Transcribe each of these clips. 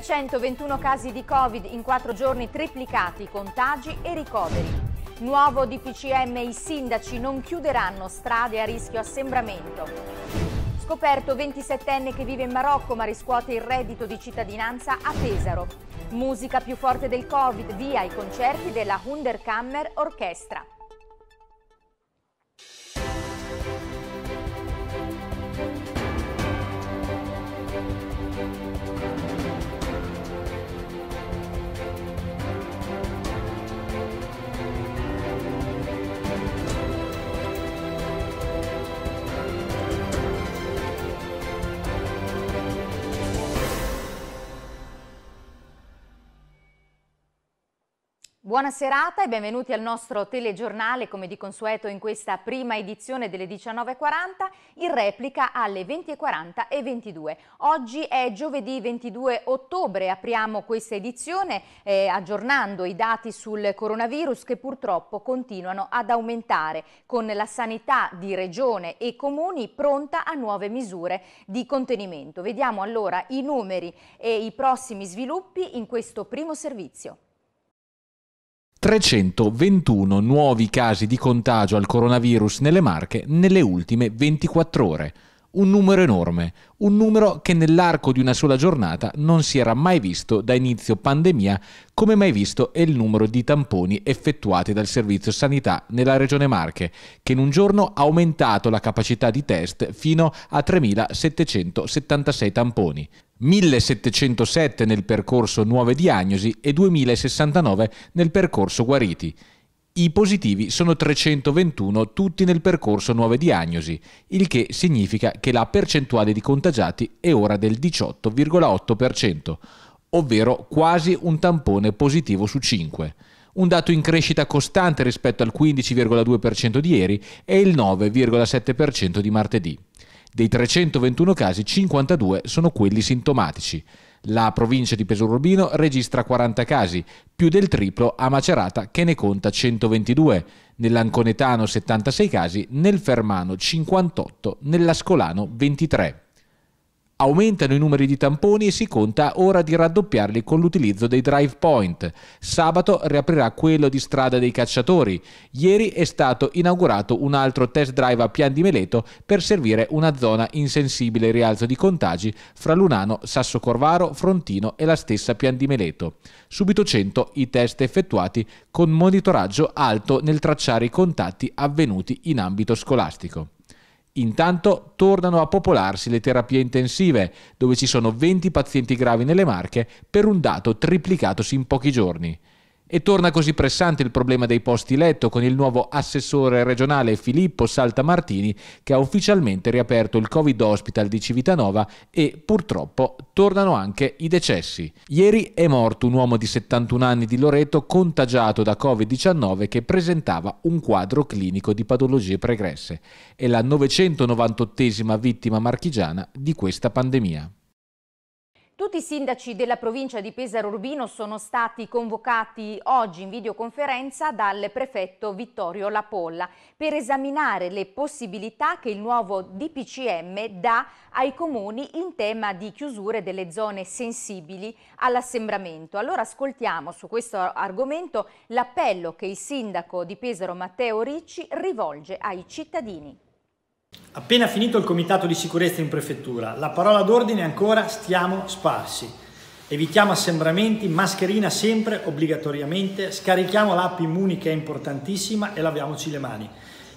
321 casi di Covid in 4 giorni triplicati, contagi e ricoveri. Nuovo DPCM, i sindaci non chiuderanno strade a rischio assembramento. Scoperto 27enne che vive in Marocco ma riscuote il reddito di cittadinanza a Pesaro. Musica più forte del Covid, via i concerti della Hunderkammer Orchestra. Buona serata e benvenuti al nostro telegiornale, come di consueto in questa prima edizione delle 19.40, in replica alle 20.40 e 22. Oggi è giovedì 22 ottobre, apriamo questa edizione eh, aggiornando i dati sul coronavirus che purtroppo continuano ad aumentare, con la sanità di regione e comuni pronta a nuove misure di contenimento. Vediamo allora i numeri e i prossimi sviluppi in questo primo servizio. 321 nuovi casi di contagio al coronavirus nelle Marche nelle ultime 24 ore. Un numero enorme, un numero che nell'arco di una sola giornata non si era mai visto da inizio pandemia, come mai visto è il numero di tamponi effettuati dal Servizio Sanità nella Regione Marche, che in un giorno ha aumentato la capacità di test fino a 3.776 tamponi. 1707 nel percorso nuove diagnosi e 2069 nel percorso guariti. I positivi sono 321 tutti nel percorso nuove diagnosi, il che significa che la percentuale di contagiati è ora del 18,8%, ovvero quasi un tampone positivo su 5 un dato in crescita costante rispetto al 15,2% di ieri e il 9,7% di martedì. Dei 321 casi, 52 sono quelli sintomatici. La provincia di Pesurubino registra 40 casi, più del triplo a Macerata che ne conta 122, nell'Anconetano 76 casi, nel Fermano 58, nell'Ascolano 23. Aumentano i numeri di tamponi e si conta ora di raddoppiarli con l'utilizzo dei drive point. Sabato riaprirà quello di Strada dei Cacciatori. Ieri è stato inaugurato un altro test drive a Pian di Meleto per servire una zona insensibile rialzo di contagi fra Lunano, Sasso Corvaro, Frontino e la stessa Pian di Meleto. Subito 100 i test effettuati con monitoraggio alto nel tracciare i contatti avvenuti in ambito scolastico. Intanto tornano a popolarsi le terapie intensive, dove ci sono 20 pazienti gravi nelle Marche per un dato triplicatosi in pochi giorni. E torna così pressante il problema dei posti letto con il nuovo assessore regionale Filippo Saltamartini che ha ufficialmente riaperto il Covid Hospital di Civitanova e purtroppo tornano anche i decessi. Ieri è morto un uomo di 71 anni di Loreto contagiato da Covid-19 che presentava un quadro clinico di patologie pregresse. È la 998esima vittima marchigiana di questa pandemia. Tutti i sindaci della provincia di Pesaro Urbino sono stati convocati oggi in videoconferenza dal prefetto Vittorio Lapolla per esaminare le possibilità che il nuovo DPCM dà ai comuni in tema di chiusure delle zone sensibili all'assembramento. Allora ascoltiamo su questo argomento l'appello che il sindaco di Pesaro Matteo Ricci rivolge ai cittadini. Appena finito il comitato di sicurezza in prefettura, la parola d'ordine è ancora stiamo sparsi. Evitiamo assembramenti, mascherina sempre obbligatoriamente, scarichiamo l'app Immuni che è importantissima e laviamoci le mani.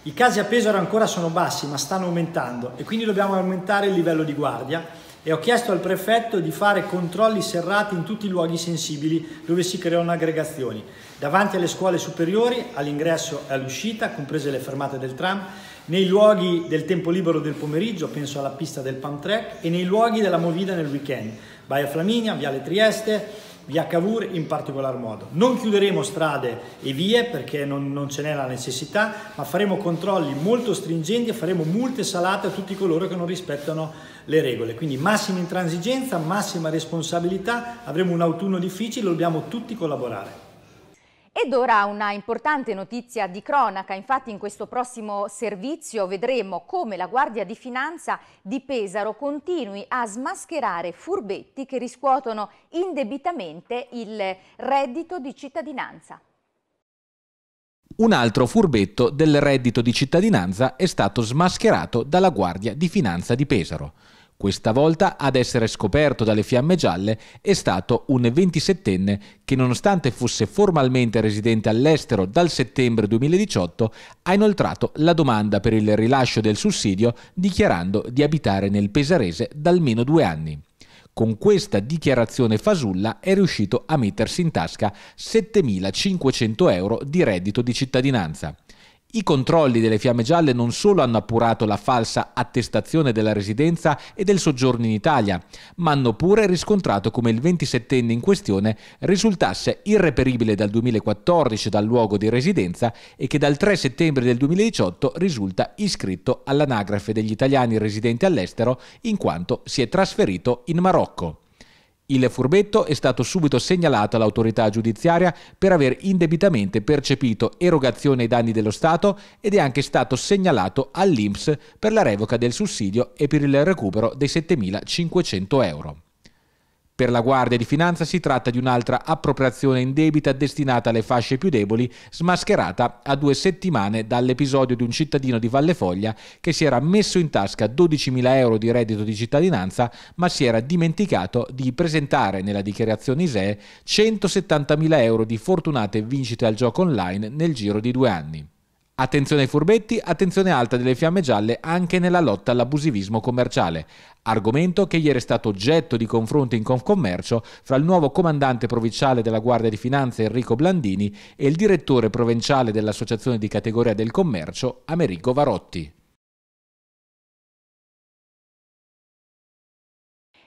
I casi a Pesaro ancora sono bassi ma stanno aumentando e quindi dobbiamo aumentare il livello di guardia e ho chiesto al prefetto di fare controlli serrati in tutti i luoghi sensibili dove si creano aggregazioni, davanti alle scuole superiori, all'ingresso e all'uscita, comprese le fermate del tram, nei luoghi del tempo libero del pomeriggio, penso alla pista del Pamtrek, e nei luoghi della movida nel weekend, Baia Flaminia, Viale Trieste, via Cavour in particolar modo. Non chiuderemo strade e vie perché non, non ce n'è la necessità, ma faremo controlli molto stringenti e faremo multe salate a tutti coloro che non rispettano le regole. Quindi massima intransigenza, massima responsabilità, avremo un autunno difficile, dobbiamo tutti collaborare. Ed ora una importante notizia di cronaca, infatti in questo prossimo servizio vedremo come la Guardia di Finanza di Pesaro continui a smascherare furbetti che riscuotono indebitamente il reddito di cittadinanza. Un altro furbetto del reddito di cittadinanza è stato smascherato dalla Guardia di Finanza di Pesaro. Questa volta ad essere scoperto dalle fiamme gialle è stato un 27enne che nonostante fosse formalmente residente all'estero dal settembre 2018 ha inoltrato la domanda per il rilascio del sussidio dichiarando di abitare nel Pesarese da almeno due anni. Con questa dichiarazione fasulla è riuscito a mettersi in tasca 7.500 euro di reddito di cittadinanza. I controlli delle Fiamme Gialle non solo hanno appurato la falsa attestazione della residenza e del soggiorno in Italia, ma hanno pure riscontrato come il 27enne in questione risultasse irreperibile dal 2014 dal luogo di residenza e che dal 3 settembre del 2018 risulta iscritto all'anagrafe degli italiani residenti all'estero in quanto si è trasferito in Marocco. Il furbetto è stato subito segnalato all'autorità giudiziaria per aver indebitamente percepito erogazione ai danni dello Stato ed è anche stato segnalato all'INPS per la revoca del sussidio e per il recupero dei 7.500 euro. Per la Guardia di Finanza si tratta di un'altra appropriazione indebita destinata alle fasce più deboli, smascherata a due settimane dall'episodio di un cittadino di Vallefoglia che si era messo in tasca 12.000 euro di reddito di cittadinanza ma si era dimenticato di presentare nella dichiarazione ISEE 170.000 euro di fortunate vincite al gioco online nel giro di due anni. Attenzione ai furbetti, attenzione alta delle fiamme gialle anche nella lotta all'abusivismo commerciale, argomento che ieri è stato oggetto di confronti in Confcommercio fra il nuovo comandante provinciale della Guardia di Finanza Enrico Blandini e il direttore provinciale dell'Associazione di categoria del commercio Americo Varotti.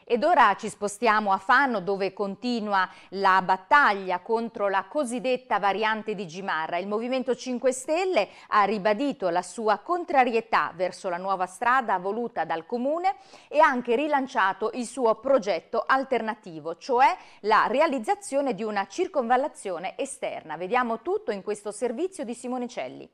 Ed ora ci spostiamo a Fano dove continua la battaglia contro la cosiddetta variante di Gimarra. Il Movimento 5 Stelle ha ribadito la sua contrarietà verso la nuova strada voluta dal Comune e ha anche rilanciato il suo progetto alternativo, cioè la realizzazione di una circonvallazione esterna. Vediamo tutto in questo servizio di Simone Celli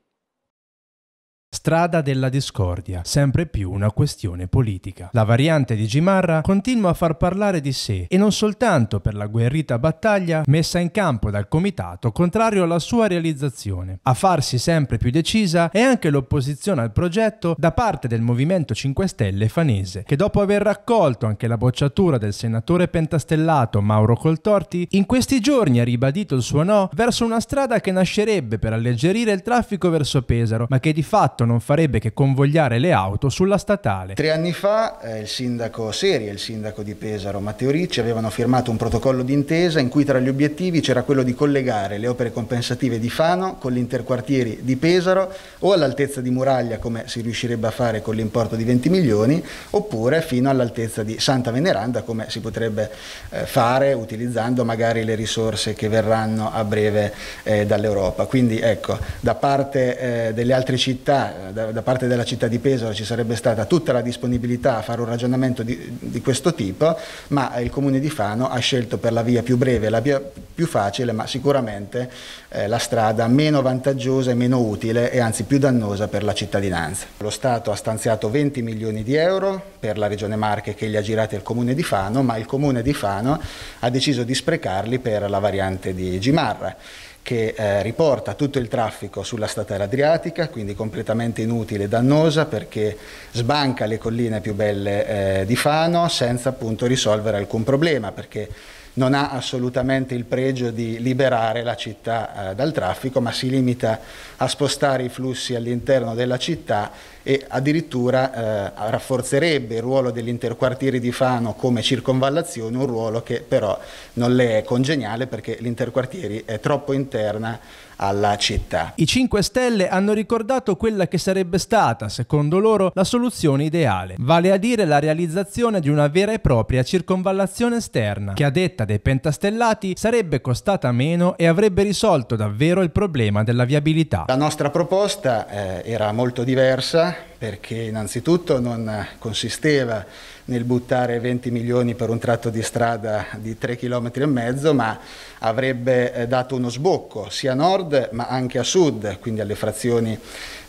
strada della discordia, sempre più una questione politica. La variante di Gimarra continua a far parlare di sé e non soltanto per la guerrita battaglia messa in campo dal comitato contrario alla sua realizzazione. A farsi sempre più decisa è anche l'opposizione al progetto da parte del Movimento 5 Stelle fanese, che dopo aver raccolto anche la bocciatura del senatore pentastellato Mauro Coltorti, in questi giorni ha ribadito il suo no verso una strada che nascerebbe per alleggerire il traffico verso Pesaro, ma che di fatto non non farebbe che convogliare le auto sulla statale. Tre anni fa eh, il sindaco Seri e il sindaco di Pesaro Matteo Ricci avevano firmato un protocollo d'intesa in cui tra gli obiettivi c'era quello di collegare le opere compensative di Fano con l'interquartieri di Pesaro o all'altezza di Muraglia come si riuscirebbe a fare con l'importo di 20 milioni oppure fino all'altezza di Santa Veneranda come si potrebbe eh, fare utilizzando magari le risorse che verranno a breve eh, dall'Europa. Quindi ecco, da parte eh, delle altre città da, da, parte della città di Pesaro ci sarebbe stata tutta la disponibilità a fare un ragionamento di, di questo tipo, ma il comune di Fano ha scelto per la via più breve, la via più facile, ma sicuramente eh, la strada meno vantaggiosa e meno utile e anzi più dannosa per la cittadinanza. Lo Stato ha stanziato 20 milioni di euro per la Regione Marche che gli ha girati al comune di Fano, ma il comune di Fano ha deciso di sprecarli per la variante di Gimarra che eh, riporta tutto il traffico sulla statale adriatica, quindi completamente inutile e dannosa perché sbanca le colline più belle eh, di Fano senza appunto risolvere alcun problema, perché non ha assolutamente il pregio di liberare la città eh, dal traffico, ma si limita a spostare i flussi all'interno della città e addirittura eh, rafforzerebbe il ruolo degli interquartieri di Fano come circonvallazione, un ruolo che però non le è congeniale perché l'interquartieri è troppo interna alla città. I 5 Stelle hanno ricordato quella che sarebbe stata, secondo loro, la soluzione ideale, vale a dire la realizzazione di una vera e propria circonvallazione esterna, che a detta dei pentastellati sarebbe costata meno e avrebbe risolto davvero il problema della viabilità. La nostra proposta eh, era molto diversa perché innanzitutto non consisteva nel buttare 20 milioni per un tratto di strada di 3 km e mezzo, ma avrebbe eh, dato uno sbocco sia a nord ma anche a sud, quindi alle frazioni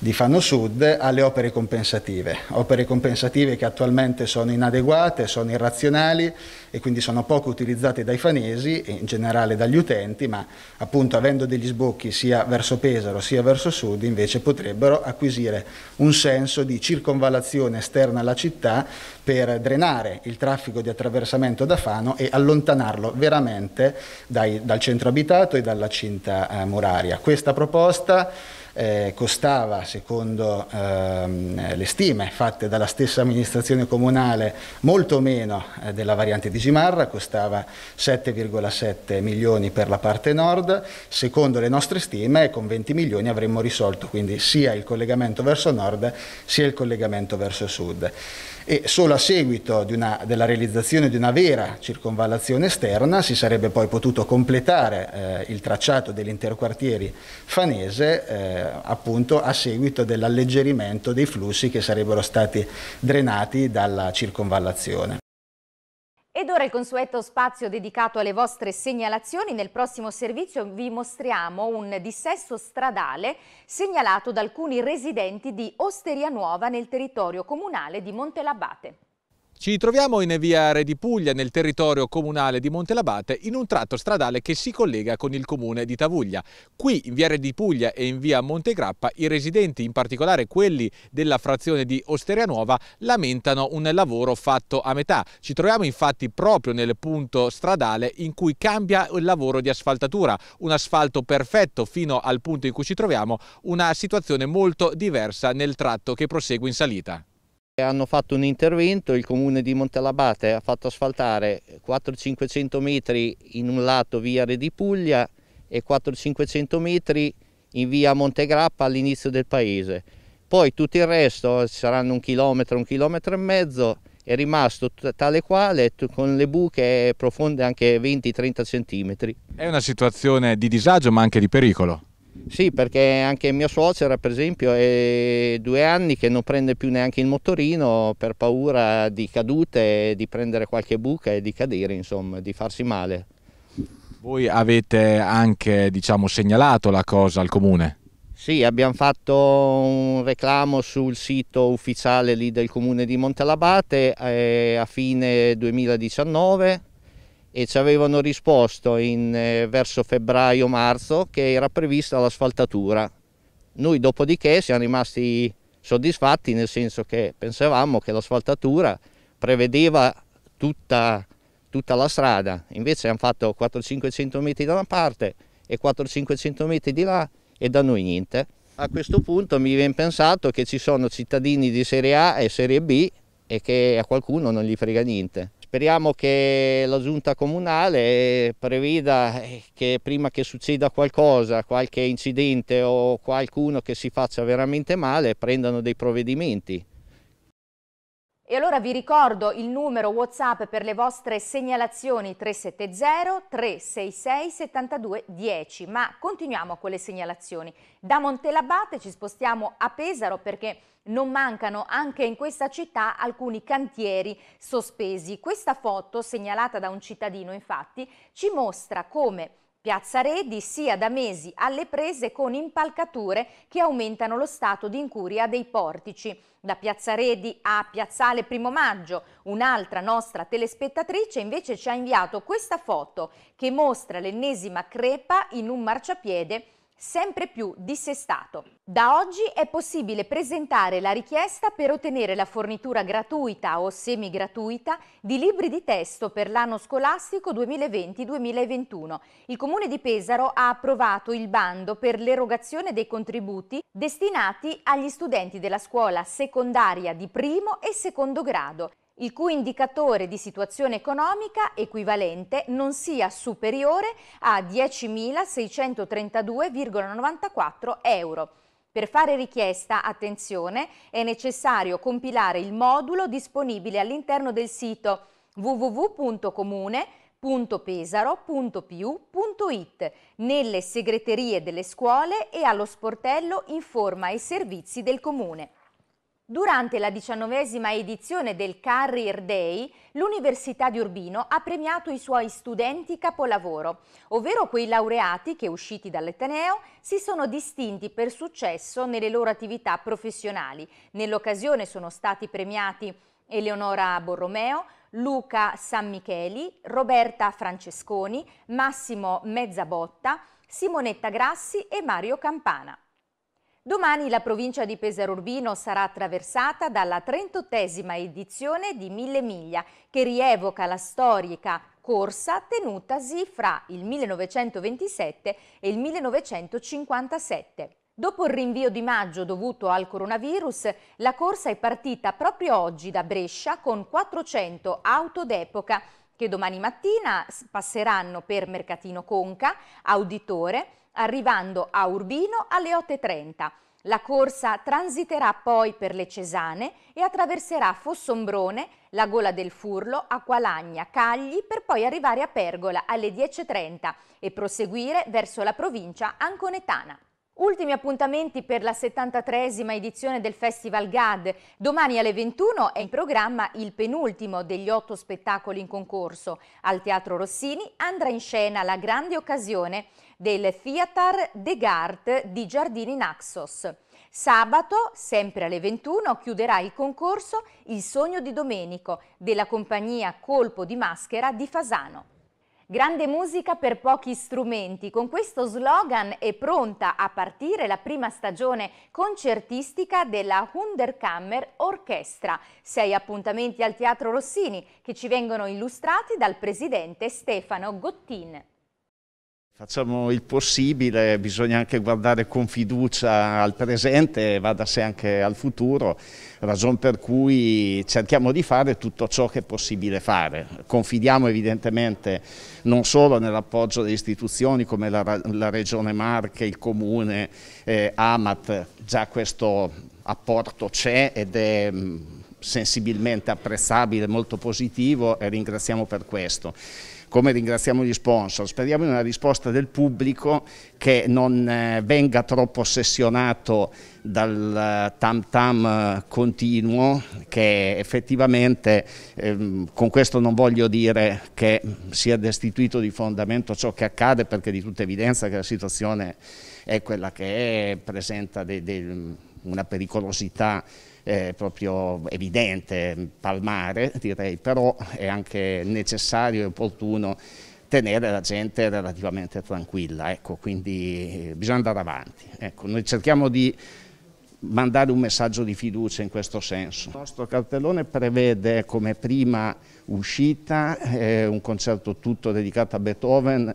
di Fano Sud alle opere compensative, opere compensative che attualmente sono inadeguate, sono irrazionali e quindi sono poco utilizzate dai fanesi e in generale dagli utenti, ma appunto avendo degli sbocchi sia verso Pesaro sia verso Sud invece potrebbero acquisire un senso di circonvallazione esterna alla città per drenare il traffico di attraversamento da Fano e allontanarlo veramente dai, dal centro abitato e dalla cinta eh, muraria. Questa proposta eh, costava, secondo ehm, le stime fatte dalla stessa amministrazione comunale, molto meno eh, della variante di Gimarra, costava 7,7 milioni per la parte nord, secondo le nostre stime con 20 milioni avremmo risolto quindi sia il collegamento verso nord sia il collegamento verso sud e solo a seguito di una, della realizzazione di una vera circonvallazione esterna si sarebbe poi potuto completare eh, il tracciato dell'interquartieri fanese eh, appunto a seguito dell'alleggerimento dei flussi che sarebbero stati drenati dalla circonvallazione. Ed ora il consueto spazio dedicato alle vostre segnalazioni. Nel prossimo servizio vi mostriamo un dissesto stradale segnalato da alcuni residenti di Osteria Nuova nel territorio comunale di Montelabate. Ci troviamo in via Re di Puglia, nel territorio comunale di Montelabate, in un tratto stradale che si collega con il comune di Tavuglia. Qui, in via Re di Puglia e in via Montegrappa, i residenti, in particolare quelli della frazione di Osteria Nuova, lamentano un lavoro fatto a metà. Ci troviamo infatti proprio nel punto stradale in cui cambia il lavoro di asfaltatura. Un asfalto perfetto fino al punto in cui ci troviamo, una situazione molto diversa nel tratto che prosegue in salita. Hanno fatto un intervento, il comune di Montelabate ha fatto asfaltare 400 500 metri in un lato via Re di Puglia e 400 500 metri in via Montegrappa all'inizio del paese. Poi tutto il resto, saranno un chilometro, un chilometro e mezzo, è rimasto tale quale con le buche profonde anche 20-30 centimetri. È una situazione di disagio ma anche di pericolo. Sì, perché anche mio suocera, per esempio, è due anni che non prende più neanche il motorino per paura di cadute, di prendere qualche buca e di cadere, insomma, di farsi male. Voi avete anche, diciamo, segnalato la cosa al comune? Sì, abbiamo fatto un reclamo sul sito ufficiale del comune di Montalabate eh, a fine 2019 e ci avevano risposto in, eh, verso febbraio-marzo che era prevista l'asfaltatura. Noi dopodiché siamo rimasti soddisfatti nel senso che pensavamo che l'asfaltatura prevedeva tutta, tutta, la strada, invece hanno fatto 400-500 metri da una parte e 400-500 metri di là e da noi niente. A questo punto mi viene pensato che ci sono cittadini di serie A e serie B e che a qualcuno non gli frega niente. Speriamo che la giunta comunale preveda eh, che prima che succeda qualcosa, qualche incidente o qualcuno che si faccia veramente male, prendano dei provvedimenti. E allora vi ricordo il numero WhatsApp per le vostre segnalazioni 370 366 7210 ma continuiamo con le segnalazioni. Da Montelabate ci spostiamo a Pesaro perché non mancano anche in questa città alcuni cantieri sospesi. Questa foto, segnalata da un cittadino infatti, ci mostra come Piazza Redi sia da mesi alle prese con impalcature che aumentano lo stato di incuria dei portici. Da Piazza Redi a Piazzale Primo Maggio, un'altra nostra telespettatrice invece ci ha inviato questa foto che mostra l'ennesima crepa in un marciapiede sempre più dissestato. Da oggi è possibile presentare la richiesta per ottenere la fornitura gratuita o semi-gratuita di libri di testo per l'anno scolastico 2020-2021. Il Comune di Pesaro ha approvato il bando per l'erogazione dei contributi destinati agli studenti della scuola secondaria di primo e secondo grado il cui indicatore di situazione economica equivalente non sia superiore a 10.632,94 euro. Per fare richiesta, attenzione, è necessario compilare il modulo disponibile all'interno del sito www.comune.com nelle segreterie delle scuole e allo sportello Informa e Servizi del Comune. Durante la diciannovesima edizione del Career Day, l'Università di Urbino ha premiato i suoi studenti capolavoro, ovvero quei laureati che, usciti dall'Eteneo si sono distinti per successo nelle loro attività professionali. Nell'occasione sono stati premiati Eleonora Borromeo, Luca Sammicheli, Roberta Francesconi, Massimo Mezzabotta, Simonetta Grassi e Mario Campana. Domani la provincia di Pesaro Urbino sarà attraversata dalla 38esima edizione di Mille Miglia, che rievoca la storica corsa tenutasi fra il 1927 e il 1957. Dopo il rinvio di maggio dovuto al coronavirus, la corsa è partita proprio oggi da Brescia con 400 auto d'epoca che domani mattina passeranno per Mercatino Conca, Auditore, arrivando a Urbino alle 8.30. La corsa transiterà poi per le Cesane e attraverserà Fossombrone, la Gola del Furlo, Acqualagna, Cagli per poi arrivare a Pergola alle 10.30 e proseguire verso la provincia anconetana. Ultimi appuntamenti per la 73esima edizione del Festival GAD. Domani alle 21 è in programma il penultimo degli otto spettacoli in concorso. Al Teatro Rossini andrà in scena la grande occasione del Theater de Gart di Giardini Naxos. Sabato, sempre alle 21, chiuderà il concorso Il sogno di Domenico della compagnia Colpo di Maschera di Fasano. Grande musica per pochi strumenti. Con questo slogan è pronta a partire la prima stagione concertistica della Hunderkammer Orchestra. Sei appuntamenti al Teatro Rossini che ci vengono illustrati dal presidente Stefano Gottin. Facciamo il possibile, bisogna anche guardare con fiducia al presente e va da sé anche al futuro, ragion per cui cerchiamo di fare tutto ciò che è possibile fare. Confidiamo evidentemente non solo nell'appoggio delle istituzioni come la, la Regione Marche, il Comune, eh, Amat, già questo apporto c'è ed è mm, sensibilmente apprezzabile, molto positivo e ringraziamo per questo come ringraziamo gli sponsor, speriamo in una risposta del pubblico che non eh, venga troppo ossessionato dal eh, tam tam eh, continuo che effettivamente ehm, con questo non voglio dire che sia destituito di fondamento ciò che accade perché di tutta evidenza che la situazione è quella che è, presenta dei, dei una pericolosità eh, proprio evidente, palmare direi, però è anche necessario e opportuno tenere la gente relativamente tranquilla, ecco, quindi eh, bisogna andare avanti. Ecco, noi cerchiamo di mandare un messaggio di fiducia in questo senso. Il nostro cartellone prevede come prima uscita eh, un concerto tutto dedicato a Beethoven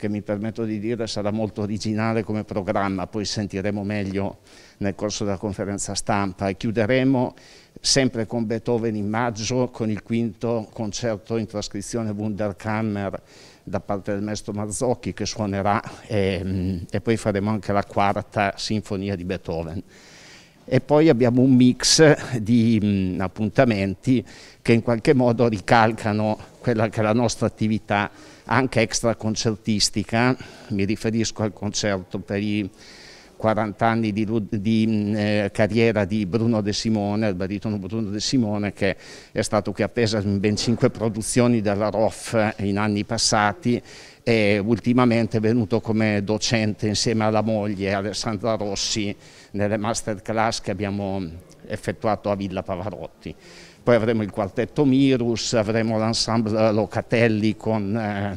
che mi permetto di dire sarà molto originale come programma, poi sentiremo meglio nel corso della conferenza stampa e chiuderemo sempre con Beethoven in maggio con il quinto concerto in trascrizione Wunderkammer da parte del maestro Marzocchi che suonerà e, mm, e poi faremo anche la quarta sinfonia di Beethoven e poi abbiamo un mix di mh, mm, appuntamenti che in qualche modo ricalcano quella che è la nostra attività anche extra concertistica, mi riferisco al concerto per i 40 anni di, di mm, eh, carriera di Bruno De Simone, il baritono Bruno De Simone, che è stato qui appeso in ben cinque produzioni della ROF in anni passati e ultimamente è venuto come docente insieme alla moglie Alessandra Rossi nelle masterclass che abbiamo effettuato a Villa Pavarotti. Poi avremo il quartetto Mirus, avremo l'ensemble Locatelli con eh,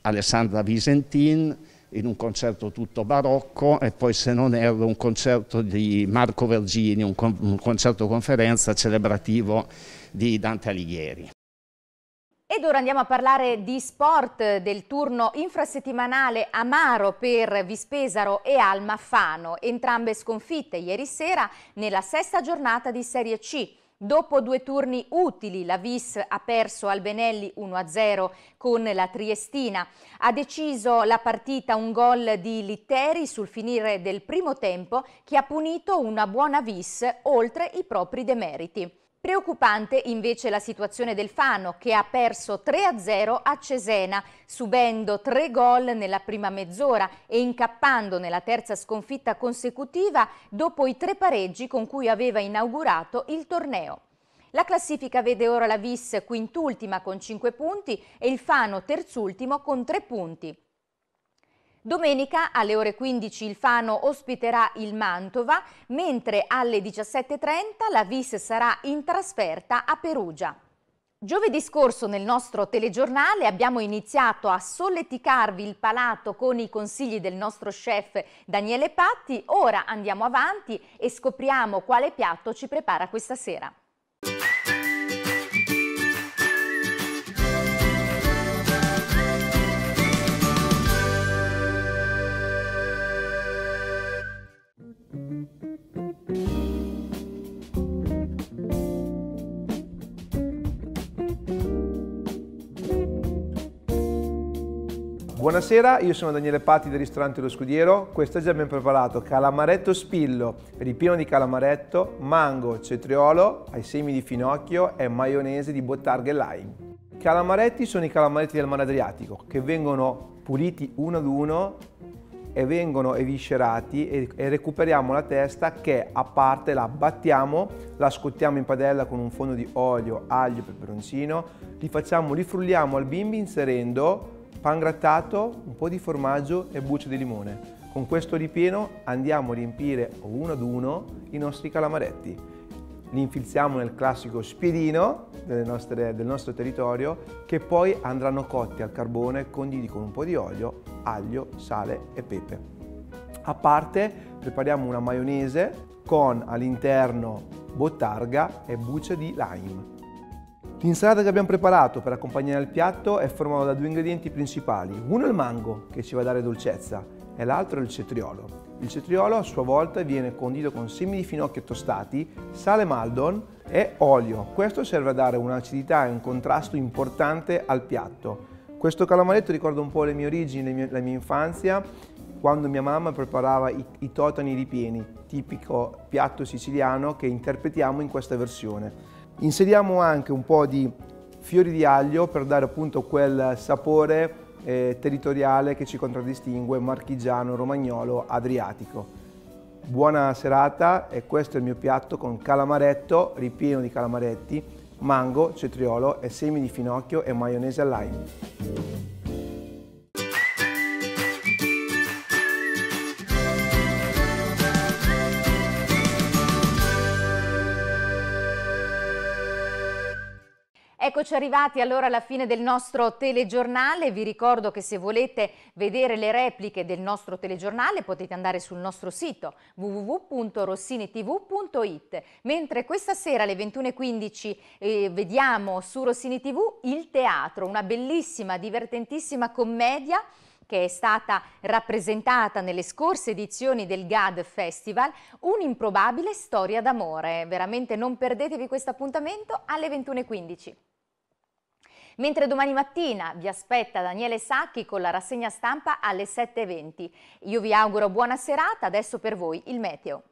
Alessandra Visentin in un concerto tutto barocco e poi se non erro un concerto di Marco Vergini, un, con un concerto conferenza celebrativo di Dante Alighieri. Ed ora andiamo a parlare di sport del turno infrasettimanale amaro per Vispesaro e Alma Fano, entrambe sconfitte ieri sera nella sesta giornata di Serie C. Dopo due turni utili la Vis ha perso al Benelli 1-0 con la Triestina. Ha deciso la partita un gol di Litteri sul finire del primo tempo che ha punito una buona Vis oltre i propri demeriti. Preoccupante invece la situazione del Fano che ha perso 3-0 a Cesena, subendo tre gol nella prima mezz'ora e incappando nella terza sconfitta consecutiva dopo i tre pareggi con cui aveva inaugurato il torneo. La classifica vede ora la Vis quintultima con 5 punti e il Fano terzultimo con 3 punti. Domenica alle ore 15 il Fano ospiterà il Mantova, mentre alle 17.30 la Vis sarà in trasferta a Perugia. Giovedì scorso nel nostro telegiornale abbiamo iniziato a solleticarvi il palato con i consigli del nostro chef Daniele Patti. Ora andiamo avanti e scopriamo quale piatto ci prepara questa sera. Buonasera, io sono Daniele Patti del ristorante Lo Scudiero. è già abbiamo preparato calamaretto spillo, ripieno di calamaretto, mango, cetriolo, ai semi di finocchio e maionese di bottarga e lime. I calamaretti sono i calamaretti del mare Adriatico che vengono puliti uno ad uno e vengono eviscerati e, e recuperiamo la testa che a parte la battiamo, la scottiamo in padella con un fondo di olio, aglio, peperoncino, li facciamo, li frulliamo al bimbi inserendo pan grattato, un po' di formaggio e bucce di limone. Con questo ripieno andiamo a riempire uno ad uno i nostri calamaretti. Li infilziamo nel classico spiedino nostre, del nostro territorio che poi andranno cotti al carbone conditi con un po' di olio, aglio, sale e pepe. A parte prepariamo una maionese con all'interno bottarga e buccia di lime. L'insalata che abbiamo preparato per accompagnare il piatto è formata da due ingredienti principali. Uno è il mango, che ci va a dare dolcezza, e l'altro è il cetriolo. Il cetriolo a sua volta viene condito con semi di finocchio tostati, sale maldon e olio. Questo serve a dare un'acidità e un contrasto importante al piatto. Questo calamaretto ricorda un po' le mie origini, le mie, la mia infanzia, quando mia mamma preparava i, i totani ripieni, tipico piatto siciliano che interpretiamo in questa versione. Inseriamo anche un po' di fiori di aglio per dare appunto quel sapore eh, territoriale che ci contraddistingue marchigiano, romagnolo, adriatico. Buona serata e questo è il mio piatto con calamaretto, ripieno di calamaretti, mango, cetriolo e semi di finocchio e maionese al lime. Eccoci arrivati allora alla fine del nostro telegiornale, vi ricordo che se volete vedere le repliche del nostro telegiornale potete andare sul nostro sito www.rossinitv.it, mentre questa sera alle 21.15 eh, vediamo su Rossini TV il teatro, una bellissima, divertentissima commedia che è stata rappresentata nelle scorse edizioni del GAD Festival, un'improbabile storia d'amore. Veramente non perdetevi questo appuntamento alle 21.15. Mentre domani mattina vi aspetta Daniele Sacchi con la rassegna stampa alle 7.20. Io vi auguro buona serata, adesso per voi il meteo.